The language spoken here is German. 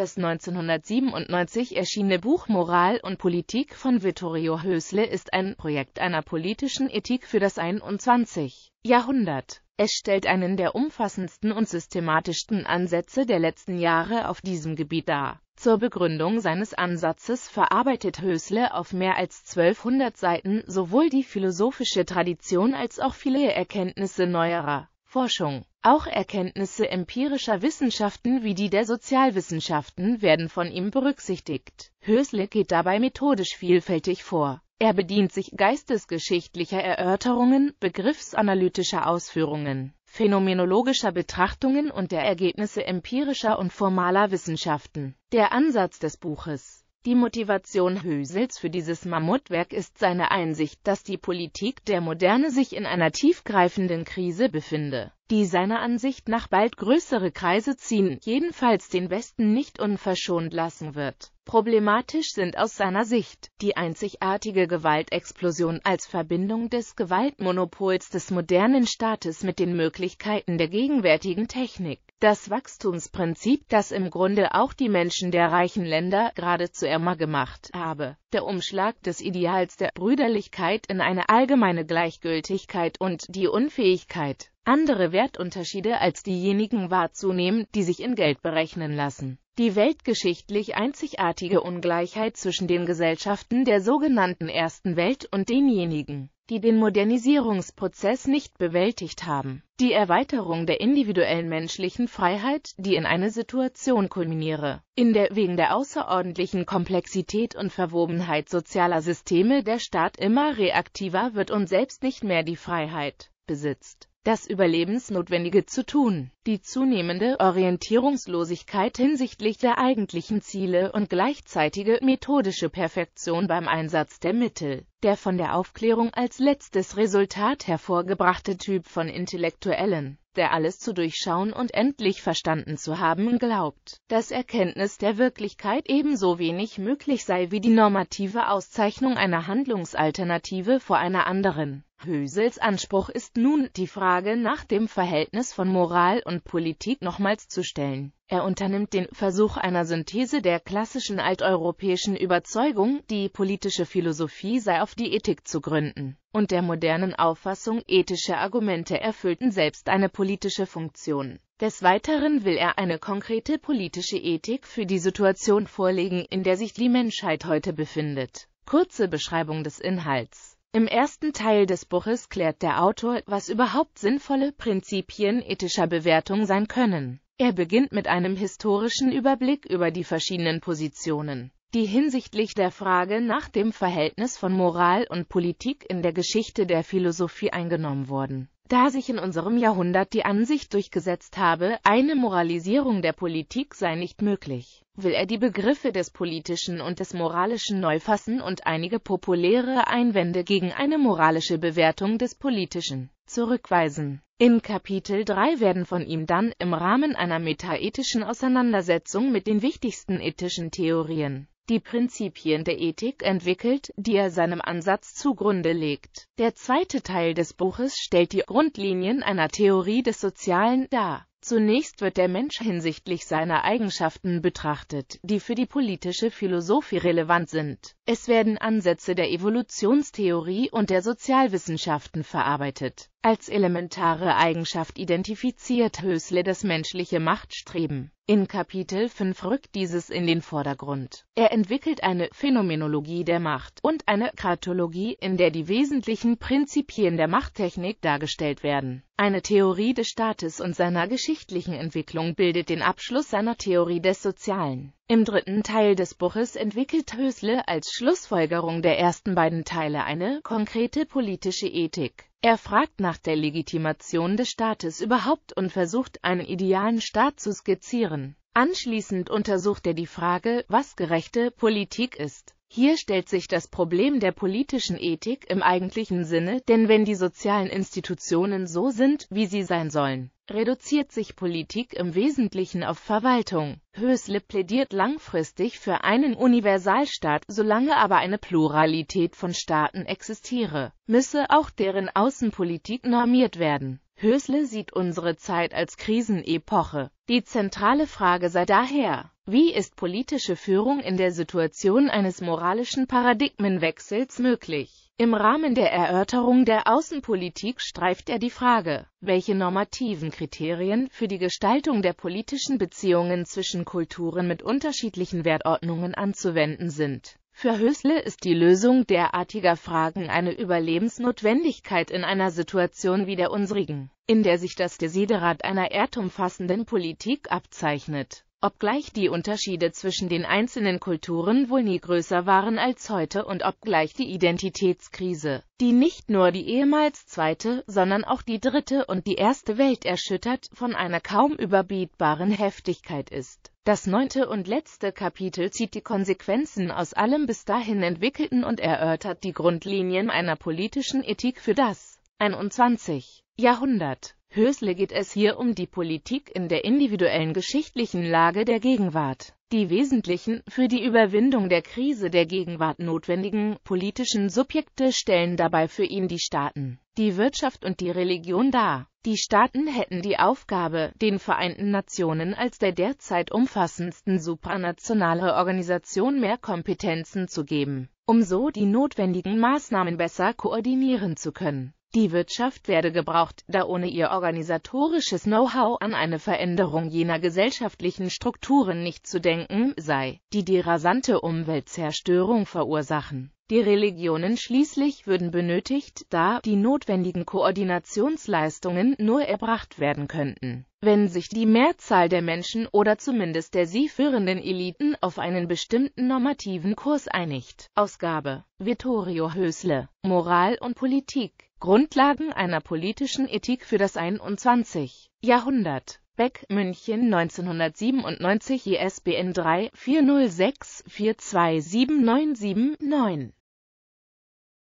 Das 1997 erschienene Buch Moral und Politik von Vittorio Hösle ist ein Projekt einer politischen Ethik für das 21. Jahrhundert. Es stellt einen der umfassendsten und systematischsten Ansätze der letzten Jahre auf diesem Gebiet dar. Zur Begründung seines Ansatzes verarbeitet Hösle auf mehr als 1200 Seiten sowohl die philosophische Tradition als auch viele Erkenntnisse neuerer Forschung. Auch Erkenntnisse empirischer Wissenschaften wie die der Sozialwissenschaften werden von ihm berücksichtigt. Hösle geht dabei methodisch vielfältig vor. Er bedient sich geistesgeschichtlicher Erörterungen, begriffsanalytischer Ausführungen, phänomenologischer Betrachtungen und der Ergebnisse empirischer und formaler Wissenschaften. Der Ansatz des Buches die Motivation Hösels für dieses Mammutwerk ist seine Einsicht, dass die Politik der Moderne sich in einer tiefgreifenden Krise befinde, die seiner Ansicht nach bald größere Kreise ziehen, jedenfalls den Westen nicht unverschont lassen wird. Problematisch sind aus seiner Sicht die einzigartige Gewaltexplosion als Verbindung des Gewaltmonopols des modernen Staates mit den Möglichkeiten der gegenwärtigen Technik. Das Wachstumsprinzip, das im Grunde auch die Menschen der reichen Länder geradezu ärmer gemacht habe, der Umschlag des Ideals der Brüderlichkeit in eine allgemeine Gleichgültigkeit und die Unfähigkeit, andere Wertunterschiede als diejenigen wahrzunehmen, die sich in Geld berechnen lassen. Die weltgeschichtlich einzigartige Ungleichheit zwischen den Gesellschaften der sogenannten Ersten Welt und denjenigen die den Modernisierungsprozess nicht bewältigt haben. Die Erweiterung der individuellen menschlichen Freiheit, die in eine Situation kulminiere, in der wegen der außerordentlichen Komplexität und Verwobenheit sozialer Systeme der Staat immer reaktiver wird und selbst nicht mehr die Freiheit besitzt das Überlebensnotwendige zu tun. Die zunehmende Orientierungslosigkeit hinsichtlich der eigentlichen Ziele und gleichzeitige methodische Perfektion beim Einsatz der Mittel der von der Aufklärung als letztes Resultat hervorgebrachte Typ von Intellektuellen, der alles zu durchschauen und endlich verstanden zu haben glaubt, dass Erkenntnis der Wirklichkeit ebenso wenig möglich sei wie die normative Auszeichnung einer Handlungsalternative vor einer anderen. Hösels Anspruch ist nun, die Frage nach dem Verhältnis von Moral und Politik nochmals zu stellen. Er unternimmt den Versuch einer Synthese der klassischen alteuropäischen Überzeugung, die politische Philosophie sei auf die Ethik zu gründen, und der modernen Auffassung, ethische Argumente erfüllten selbst eine politische Funktion. Des Weiteren will er eine konkrete politische Ethik für die Situation vorlegen, in der sich die Menschheit heute befindet. Kurze Beschreibung des Inhalts. Im ersten Teil des Buches klärt der Autor, was überhaupt sinnvolle Prinzipien ethischer Bewertung sein können. Er beginnt mit einem historischen Überblick über die verschiedenen Positionen, die hinsichtlich der Frage nach dem Verhältnis von Moral und Politik in der Geschichte der Philosophie eingenommen wurden. Da sich in unserem Jahrhundert die Ansicht durchgesetzt habe, eine Moralisierung der Politik sei nicht möglich, will er die Begriffe des Politischen und des Moralischen neu fassen und einige populäre Einwände gegen eine moralische Bewertung des Politischen zurückweisen. Im Kapitel 3 werden von ihm dann im Rahmen einer metaethischen Auseinandersetzung mit den wichtigsten ethischen Theorien die Prinzipien der Ethik entwickelt, die er seinem Ansatz zugrunde legt. Der zweite Teil des Buches stellt die Grundlinien einer Theorie des Sozialen dar Zunächst wird der Mensch hinsichtlich seiner Eigenschaften betrachtet, die für die politische Philosophie relevant sind. Es werden Ansätze der Evolutionstheorie und der Sozialwissenschaften verarbeitet. Als elementare Eigenschaft identifiziert Hösle das menschliche Machtstreben. In Kapitel 5 rückt dieses in den Vordergrund. Er entwickelt eine Phänomenologie der Macht und eine Kratologie, in der die wesentlichen Prinzipien der Machttechnik dargestellt werden. Eine Theorie des Staates und seiner Geschichte geschichtlichen Entwicklung bildet den Abschluss seiner Theorie des Sozialen. Im dritten Teil des Buches entwickelt Hösle als Schlussfolgerung der ersten beiden Teile eine konkrete politische Ethik. Er fragt nach der Legitimation des Staates überhaupt und versucht, einen idealen Staat zu skizzieren. Anschließend untersucht er die Frage, was gerechte Politik ist. Hier stellt sich das Problem der politischen Ethik im eigentlichen Sinne, denn wenn die sozialen Institutionen so sind, wie sie sein sollen, reduziert sich Politik im Wesentlichen auf Verwaltung. Hösle plädiert langfristig für einen Universalstaat, solange aber eine Pluralität von Staaten existiere, müsse auch deren Außenpolitik normiert werden. Hösle sieht unsere Zeit als Krisenepoche. Die zentrale Frage sei daher, wie ist politische Führung in der Situation eines moralischen Paradigmenwechsels möglich? Im Rahmen der Erörterung der Außenpolitik streift er die Frage, welche normativen Kriterien für die Gestaltung der politischen Beziehungen zwischen Kulturen mit unterschiedlichen Wertordnungen anzuwenden sind. Für Hösle ist die Lösung derartiger Fragen eine Überlebensnotwendigkeit in einer Situation wie der unsrigen, in der sich das Desiderat einer erdumfassenden Politik abzeichnet. Obgleich die Unterschiede zwischen den einzelnen Kulturen wohl nie größer waren als heute und obgleich die Identitätskrise, die nicht nur die ehemals zweite, sondern auch die dritte und die erste Welt erschüttert, von einer kaum überbietbaren Heftigkeit ist. Das neunte und letzte Kapitel zieht die Konsequenzen aus allem bis dahin entwickelten und erörtert die Grundlinien einer politischen Ethik für das 21. Jahrhundert. Hösle geht es hier um die Politik in der individuellen geschichtlichen Lage der Gegenwart. Die wesentlichen, für die Überwindung der Krise der Gegenwart notwendigen, politischen Subjekte stellen dabei für ihn die Staaten, die Wirtschaft und die Religion dar. Die Staaten hätten die Aufgabe, den Vereinten Nationen als der derzeit umfassendsten supranationale Organisation mehr Kompetenzen zu geben, um so die notwendigen Maßnahmen besser koordinieren zu können. Die Wirtschaft werde gebraucht, da ohne ihr organisatorisches Know-how an eine Veränderung jener gesellschaftlichen Strukturen nicht zu denken sei, die die rasante Umweltzerstörung verursachen. Die Religionen schließlich würden benötigt, da die notwendigen Koordinationsleistungen nur erbracht werden könnten, wenn sich die Mehrzahl der Menschen oder zumindest der sie führenden Eliten auf einen bestimmten normativen Kurs einigt. Ausgabe Vittorio Hösle Moral und Politik Grundlagen einer politischen Ethik für das 21. Jahrhundert. Beck, München 1997, ISBN 3 406 42797 9.